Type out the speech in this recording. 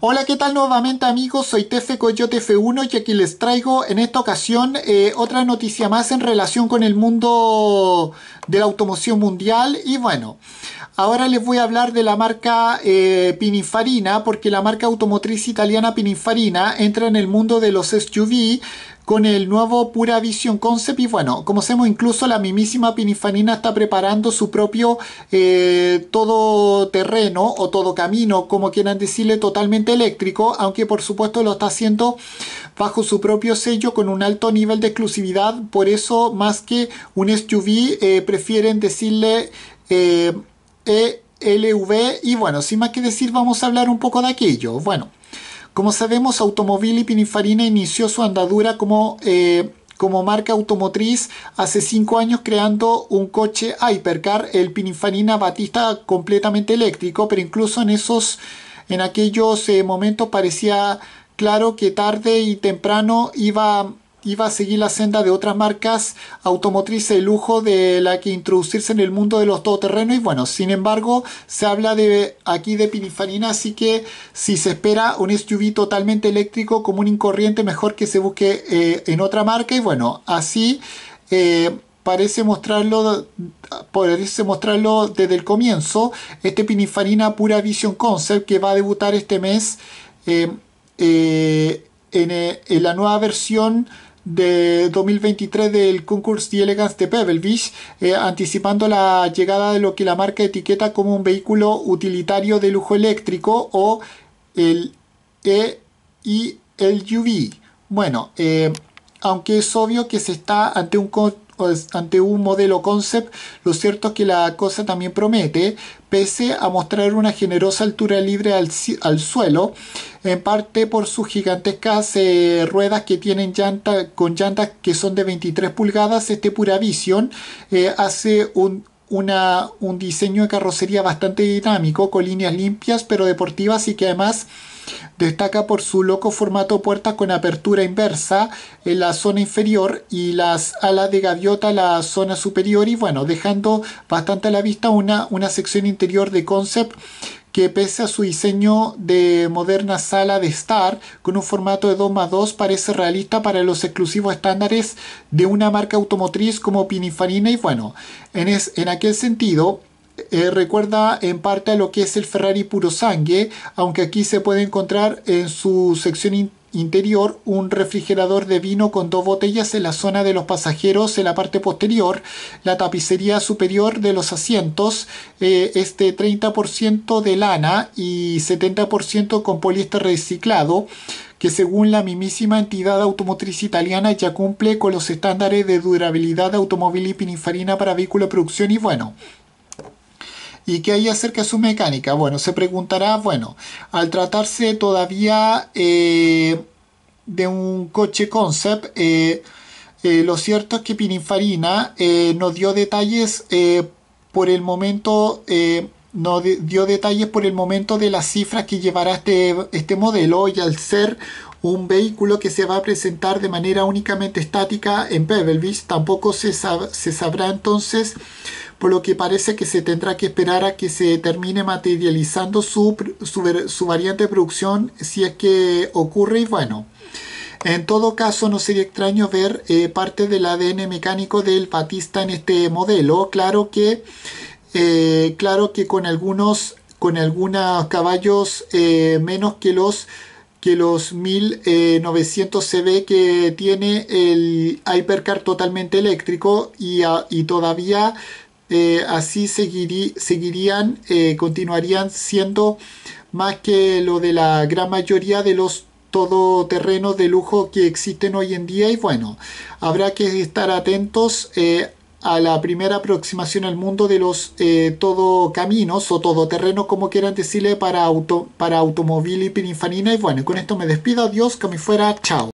Hola, ¿qué tal nuevamente amigos? Soy Tefe Coyote F1 y aquí les traigo en esta ocasión eh, otra noticia más en relación con el mundo de la automoción mundial y bueno, ahora les voy a hablar de la marca eh, Pininfarina porque la marca automotriz italiana Pininfarina entra en el mundo de los SUV con el nuevo Pura Vision Concept y bueno, como sabemos incluso la mismísima Pinifanina está preparando su propio eh, todo terreno o todo camino, como quieran decirle, totalmente eléctrico, aunque por supuesto lo está haciendo bajo su propio sello con un alto nivel de exclusividad, por eso más que un SUV eh, prefieren decirle eh, ELV y bueno, sin más que decir vamos a hablar un poco de aquello. Bueno. Como sabemos, y Pininfarina inició su andadura como, eh, como marca automotriz hace 5 años creando un coche Hypercar, el Pininfarina Batista completamente eléctrico, pero incluso en esos en aquellos eh, momentos parecía claro que tarde y temprano iba iba a seguir la senda de otras marcas automotrices de lujo de la que introducirse en el mundo de los todoterrenos y bueno, sin embargo se habla de aquí de Pininfarina, así que si se espera un SUV totalmente eléctrico como un incorriente, mejor que se busque eh, en otra marca y bueno, así eh, parece mostrarlo parece mostrarlo desde el comienzo este Pininfarina Pura Vision Concept que va a debutar este mes eh, en la nueva versión de 2023 del concurso de elegance de Pebble Beach eh, anticipando la llegada de lo que la marca etiqueta como un vehículo utilitario de lujo eléctrico o el EILUV. Bueno, eh, aunque es obvio que se está ante un, ante un modelo concept, lo cierto es que la cosa también promete, pese a mostrar una generosa altura libre al, suelo, en parte por sus gigantescas eh, ruedas que tienen llantas, con llantas que son de 23 pulgadas, este Pura Vision eh, hace un un diseño de carrocería bastante dinámico, con líneas limpias pero deportivas y que además destaca por su loco formato puerta con apertura inversa en la zona inferior y las alas de gaviota en la zona superior y bueno, dejando bastante a la vista una, una sección interior de concept que pese a su diseño de moderna sala de estar con un formato de 2 más 2 parece realista para los exclusivos estándares de una marca automotriz como Pininfarina y bueno, en, en aquel sentido eh, recuerda en parte a lo que es el Ferrari puro sangue, aunque aquí se puede encontrar en su sección interna interior un refrigerador de vino con dos botellas en la zona de los pasajeros en la parte posterior, la tapicería superior de los asientos eh, este 30% de lana y 70% con poliéster reciclado que según la mismísima entidad automotriz italiana ya cumple con los estándares de durabilidad de automóvil y pininfarina para vehículo de producción y bueno, ¿Y qué hay acerca de su mecánica? Bueno, se preguntará, bueno, al tratarse todavía eh, de un coche concept, eh, eh, lo cierto es que Pininfarina no dio detalles por el momento No dio detalles por el momento de las cifras que llevará este, este, modelo y al ser un vehículo que se va a presentar de manera únicamente estática en Pebble Beach, tampoco se, se sabrá entonces por lo que parece que se tendrá que esperar a que se termine materializando su, variante de producción si es que ocurre y bueno. En todo caso, no sería extraño ver eh, parte del ADN mecánico del Batista en este modelo. Claro que, eh, claro que con algunos, con algunos caballos eh, menos que los que los 1900 CB que tiene el Hypercar totalmente eléctrico y, y todavía eh, así seguirían, eh, continuarían siendo más que lo de la gran mayoría de los todoterrenos de lujo que existen hoy en día y bueno, habrá que estar atentos eh, a la primera aproximación al mundo de los todocaminos o todoterrenos, como quieran decirle, para, auto, para automóvil y pirinfanina. Y bueno, con esto me despido, adiós, que me fuera, chao.